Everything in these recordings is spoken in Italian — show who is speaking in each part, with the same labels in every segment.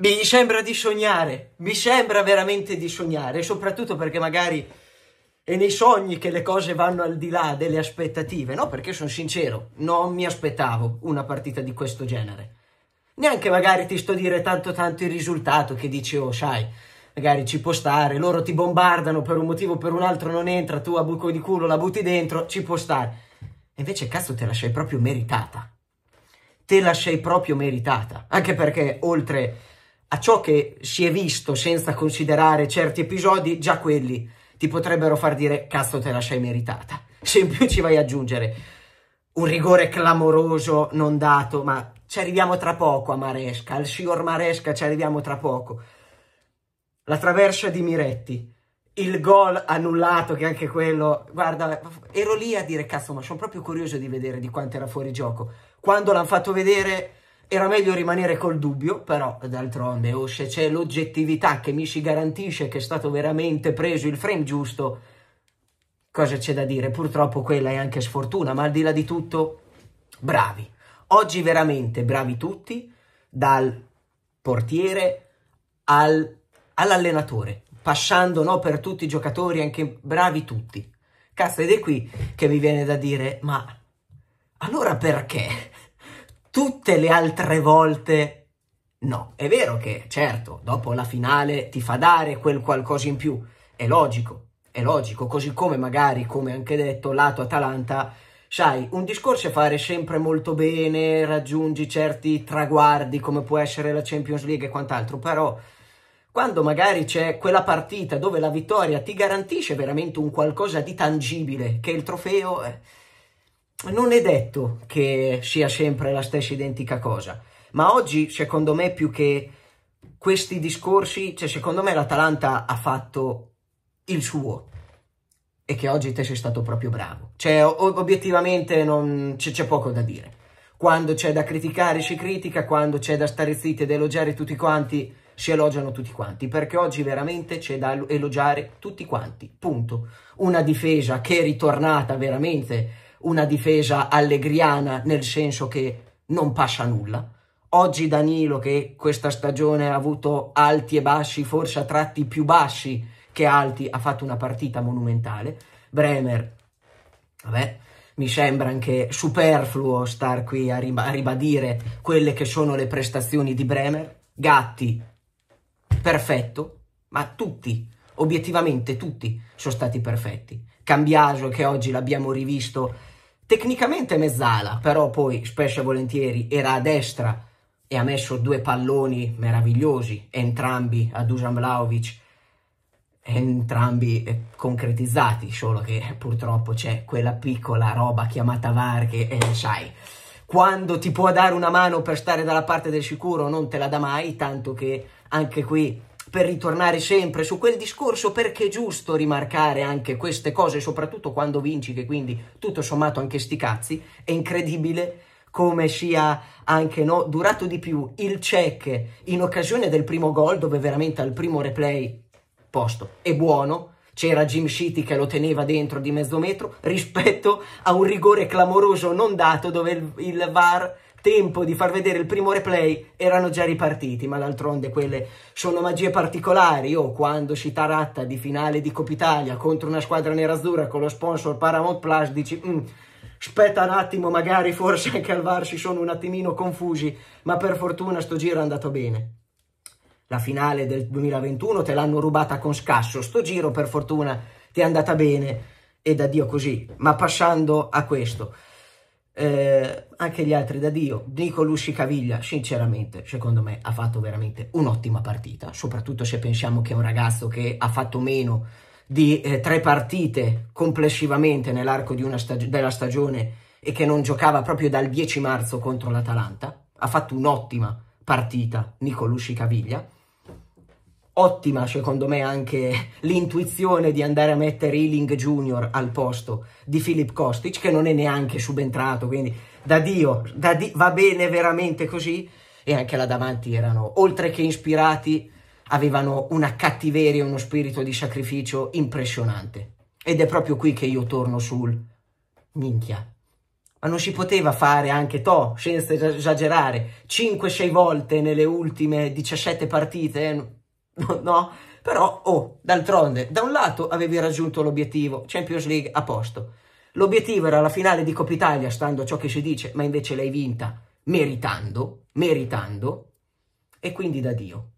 Speaker 1: Mi sembra di sognare, mi sembra veramente di sognare, soprattutto perché magari è nei sogni che le cose vanno al di là delle aspettative, no? Perché sono sincero, non mi aspettavo una partita di questo genere. Neanche magari ti sto a dire tanto tanto il risultato che dici, oh sai, magari ci può stare, loro ti bombardano per un motivo o per un altro non entra, tu a buco di culo la butti dentro, ci può stare. Invece cazzo te la sei proprio meritata. Te la sei proprio meritata, anche perché oltre a ciò che si è visto senza considerare certi episodi, già quelli ti potrebbero far dire cazzo te la sei meritata. Se in più ci vai ad aggiungere un rigore clamoroso non dato, ma ci arriviamo tra poco a Maresca, al signor Maresca ci arriviamo tra poco. La traversa di Miretti, il gol annullato che anche quello, guarda, ero lì a dire cazzo ma sono proprio curioso di vedere di quanto era fuori gioco. Quando l'hanno fatto vedere era meglio rimanere col dubbio, però d'altronde o se c'è l'oggettività che mi si garantisce che è stato veramente preso il frame giusto, cosa c'è da dire? Purtroppo quella è anche sfortuna, ma al di là di tutto, bravi. Oggi veramente bravi tutti, dal portiere al, all'allenatore, passando no, per tutti i giocatori, anche bravi tutti. Cazzo, ed è qui che mi viene da dire, ma allora perché? tutte le altre volte no. È vero che, certo, dopo la finale ti fa dare quel qualcosa in più, è logico, è logico, così come magari, come anche detto, lato Atalanta, sai, un discorso è fare sempre molto bene, raggiungi certi traguardi come può essere la Champions League e quant'altro, però quando magari c'è quella partita dove la vittoria ti garantisce veramente un qualcosa di tangibile, che il trofeo... È eh, non è detto che sia sempre la stessa identica cosa, ma oggi secondo me più che questi discorsi, cioè secondo me l'Atalanta ha fatto il suo e che oggi te sei stato proprio bravo. Cioè obiettivamente non, c'è poco da dire. Quando c'è da criticare si critica, quando c'è da stare zitti ed elogiare tutti quanti si elogiano tutti quanti, perché oggi veramente c'è da elogiare tutti quanti, punto. Una difesa che è ritornata veramente una difesa allegriana nel senso che non passa nulla. Oggi Danilo che questa stagione ha avuto alti e bassi, forse a tratti più bassi che alti, ha fatto una partita monumentale. Bremer, vabbè, mi sembra anche superfluo star qui a, ribadire quelle che sono le prestazioni di Bremer. Gatti, perfetto, ma tutti, obiettivamente tutti, sono stati perfetti. Cambiaso che oggi l'abbiamo rivisto tecnicamente mezzala, però poi spesso e volentieri era a destra e ha messo due palloni meravigliosi, entrambi a Dusan Vlaovic, entrambi eh, concretizzati, solo che eh, purtroppo c'è quella piccola roba chiamata VAR che, eh, sai, quando ti può dare una mano per stare dalla parte del sicuro non te la dà mai, tanto che anche qui per ritornare sempre su quel discorso perché è giusto rimarcare anche queste cose, soprattutto quando vinci, che quindi tutto sommato anche sti cazzi, è incredibile come sia anche no, durato di più il check in occasione del primo gol dove veramente al primo replay posto è buono c'era Jim City che lo teneva dentro di mezzo metro rispetto a un rigore clamoroso non dato dove il, il VAR tempo di far vedere il primo replay erano già ripartiti, ma d'altronde quelle sono magie particolari. O quando si taratta di finale di Coppa Italia contro una squadra nerazzurra con lo sponsor Paramount Plus dici mm, aspetta un attimo, magari forse anche al VAR si sono un attimino confusi, ma per fortuna sto giro è andato bene. La finale del 2021 te l'hanno rubata con scasso, sto giro per fortuna ti è andata bene ed addio così. Ma passando a questo, eh, anche gli altri da Dio, Nicolusci Caviglia, sinceramente, secondo me ha fatto veramente un'ottima partita, soprattutto se pensiamo che è un ragazzo che ha fatto meno di eh, tre partite complessivamente nell'arco stag della stagione e che non giocava proprio dal 10 marzo contro l'Atalanta, ha fatto un'ottima partita Nicolusci Caviglia ottima secondo me anche l'intuizione di andare a mettere Ealing Junior al posto di Philip Kostic che non è neanche subentrato quindi da Dio, da di va bene veramente così e anche là davanti erano oltre che ispirati avevano una cattiveria uno spirito di sacrificio impressionante ed è proprio qui che io torno sul minchia ma non si poteva fare anche to, senza esagerare, 5-6 volte nelle ultime 17 partite, eh, no, Però, oh, d'altronde, da un lato avevi raggiunto l'obiettivo, Champions League a posto. L'obiettivo era la finale di Coppa Italia, stando a ciò che si dice, ma invece l'hai vinta meritando, meritando, e quindi da Dio.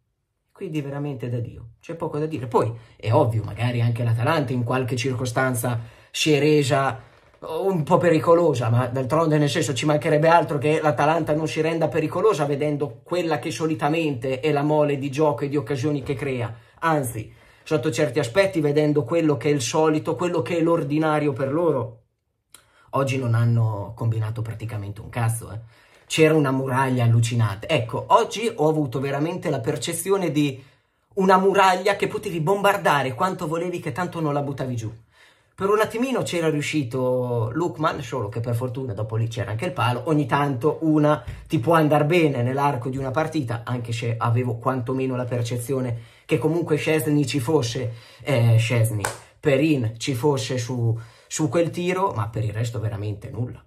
Speaker 1: Quindi veramente da Dio, c'è poco da dire. Poi è ovvio, magari anche l'Atalanta in qualche circostanza si è resa un po' pericolosa, ma d'altronde nel senso ci mancherebbe altro che l'Atalanta non si renda pericolosa vedendo quella che solitamente è la mole di gioco e di occasioni che crea, anzi sotto certi aspetti vedendo quello che è il solito, quello che è l'ordinario per loro. Oggi non hanno combinato praticamente un cazzo, eh. c'era una muraglia allucinante. Ecco, oggi ho avuto veramente la percezione di una muraglia che potevi bombardare quanto volevi che tanto non la buttavi giù. Per un attimino c'era riuscito Lukman, solo che per fortuna dopo lì c'era anche il palo. Ogni tanto una ti può andare bene nell'arco di una partita, anche se avevo quantomeno la percezione che comunque Scesni ci fosse, eh, Scesni, Perin ci fosse su, su quel tiro, ma per il resto veramente nulla.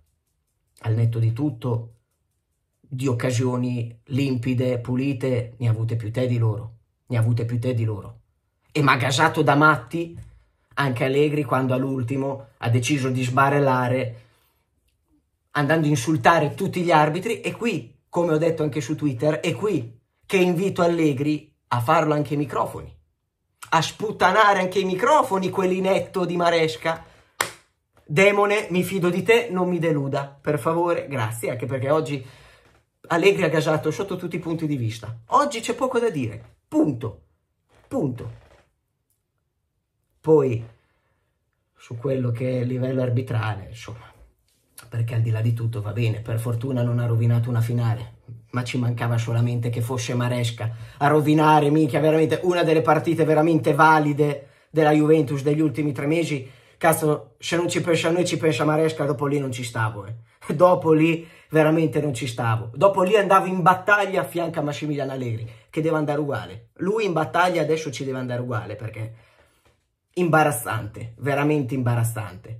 Speaker 1: Al netto di tutto, di occasioni limpide, pulite, ne ha avute più te di loro. Ne ha avute più te di loro. E magasato da matti anche Allegri quando all'ultimo ha deciso di sbarellare andando a insultare tutti gli arbitri e qui, come ho detto anche su Twitter, è qui che invito Allegri a farlo anche ai microfoni, a sputtanare anche i microfoni quell'inetto di Maresca. Demone, mi fido di te, non mi deluda, per favore, grazie, anche perché oggi Allegri ha gasato sotto tutti i punti di vista. Oggi c'è poco da dire, punto, punto. Poi su quello che è il livello arbitrale, insomma, perché al di là di tutto va bene, per fortuna non ha rovinato una finale, ma ci mancava solamente che fosse Maresca a rovinare, minchia, veramente una delle partite veramente valide della Juventus degli ultimi tre mesi. Cazzo, se non ci pensa a noi, ci pensa Maresca, dopo lì non ci stavo, eh. Dopo lì veramente non ci stavo. Dopo lì andavo in battaglia a fianco a Massimiliano Allegri, che deve andare uguale. Lui in battaglia adesso ci deve andare uguale, perché imbarazzante, veramente imbarazzante.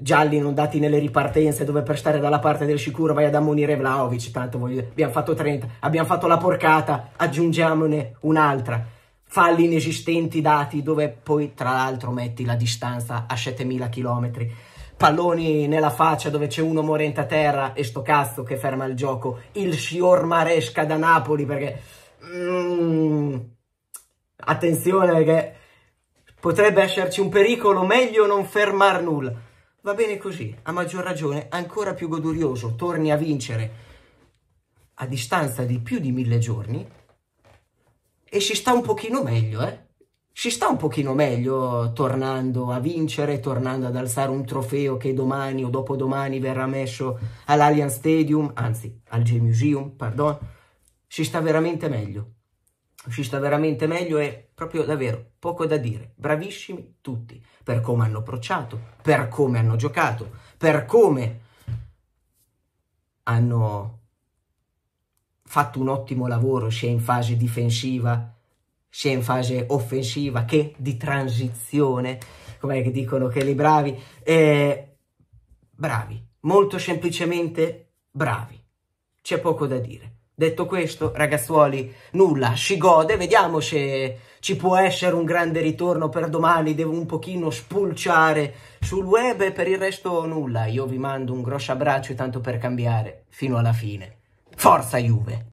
Speaker 1: Gialli inondati nelle ripartenze dove per stare dalla parte del sicuro vai ad ammonire Vlaovic, tanto voglio dire, abbiamo fatto 30, abbiamo fatto la porcata, aggiungiamone un'altra. Falli inesistenti dati dove poi tra l'altro metti la distanza a 7000 km. Palloni nella faccia dove c'è uno morente a terra e sto cazzo che ferma il gioco. Il Sior Maresca da Napoli perché... Mm, attenzione perché Potrebbe esserci un pericolo, meglio non fermar nulla. Va bene così, a maggior ragione, ancora più godurioso, torni a vincere a distanza di più di mille giorni e si sta un pochino meglio, eh? Si sta un pochino meglio tornando a vincere, tornando ad alzare un trofeo che domani o dopodomani verrà messo all'Alien Stadium, anzi al J Museum, pardon. Si sta veramente meglio uscita veramente meglio e proprio davvero poco da dire. Bravissimi tutti per come hanno approcciato, per come hanno giocato, per come hanno fatto un ottimo lavoro sia in fase difensiva sia in fase offensiva che di transizione, come dicono quelli bravi, eh, bravi, molto semplicemente bravi, c'è poco da dire. Detto questo, ragazzuoli, nulla, si gode, vediamo se ci può essere un grande ritorno per domani, devo un pochino spulciare sul web e per il resto nulla. Io vi mando un grosso abbraccio e tanto per cambiare, fino alla fine. Forza Juve!